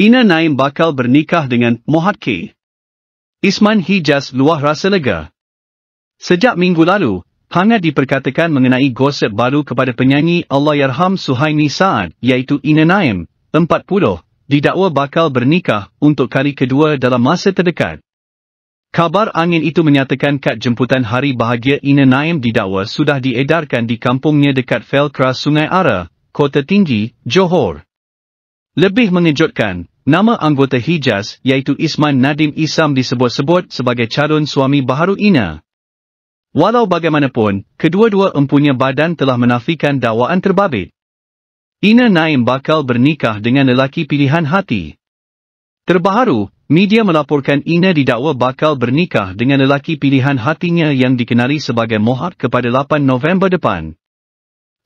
Ina Naim bakal bernikah dengan Mohad K. Isman Hijaz luah rasa lega. Sejak minggu lalu, hangat diperkatakan mengenai gosip baru kepada penyanyi Allahyarham Suhaimi Saad iaitu Ina Naim, 40, didakwa bakal bernikah untuk kali kedua dalam masa terdekat. Kabar angin itu menyatakan kad jemputan hari bahagia Ina Naim didakwa sudah diedarkan di kampungnya dekat Felkra Sungai Ara, Kota Tinggi, Johor. Lebih mengejutkan, nama anggota Hijaz iaitu Isman Nadim Isam disebut-sebut sebagai calon suami baharu Ina. Walau bagaimanapun, kedua-dua empunya badan telah menafikan dakwaan terbabit. Ina Naim bakal bernikah dengan lelaki pilihan hati. Terbaharu, media melaporkan Ina didakwa bakal bernikah dengan lelaki pilihan hatinya yang dikenali sebagai mohar kepada 8 November depan.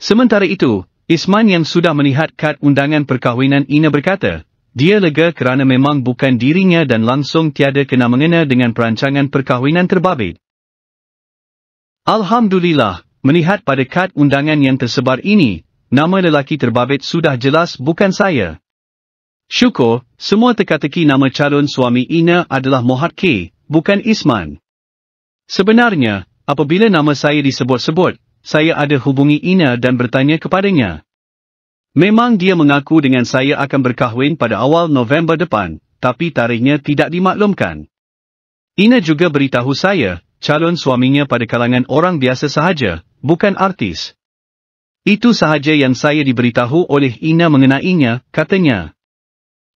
Sementara itu, Isman yang sudah melihat kad undangan perkahwinan Ina berkata, dia lega kerana memang bukan dirinya dan langsung tiada kena-mengena dengan perancangan perkahwinan terbabit. Alhamdulillah, melihat pada kad undangan yang tersebar ini, nama lelaki terbabit sudah jelas bukan saya. Syukur, semua teka-teki nama calon suami Ina adalah Mohad K, bukan Isman. Sebenarnya, apabila nama saya disebut-sebut, saya ada hubungi Ina dan bertanya kepadanya. Memang dia mengaku dengan saya akan berkahwin pada awal November depan, tapi tarikhnya tidak dimaklumkan. Ina juga beritahu saya, calon suaminya pada kalangan orang biasa sahaja, bukan artis. Itu sahaja yang saya diberitahu oleh Ina mengenainya, katanya.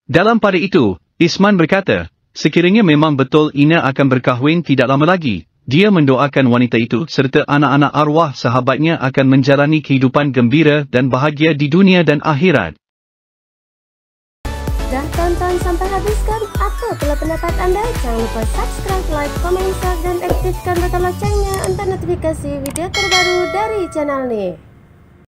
Dalam pada itu, Isman berkata, sekiranya memang betul Ina akan berkahwin tidak lama lagi, dia mendoakan wanita itu serta anak-anak arwah sahabatnya akan menjalani kehidupan gembira dan bahagia di dunia dan akhirat. Dah tonton sampai habis kan? Apa pula pendapat anda? Jangan lupa subscribe, like, komen, share dan aktifkan butang loncengnya untuk notifikasi video terbaru dari channel ni.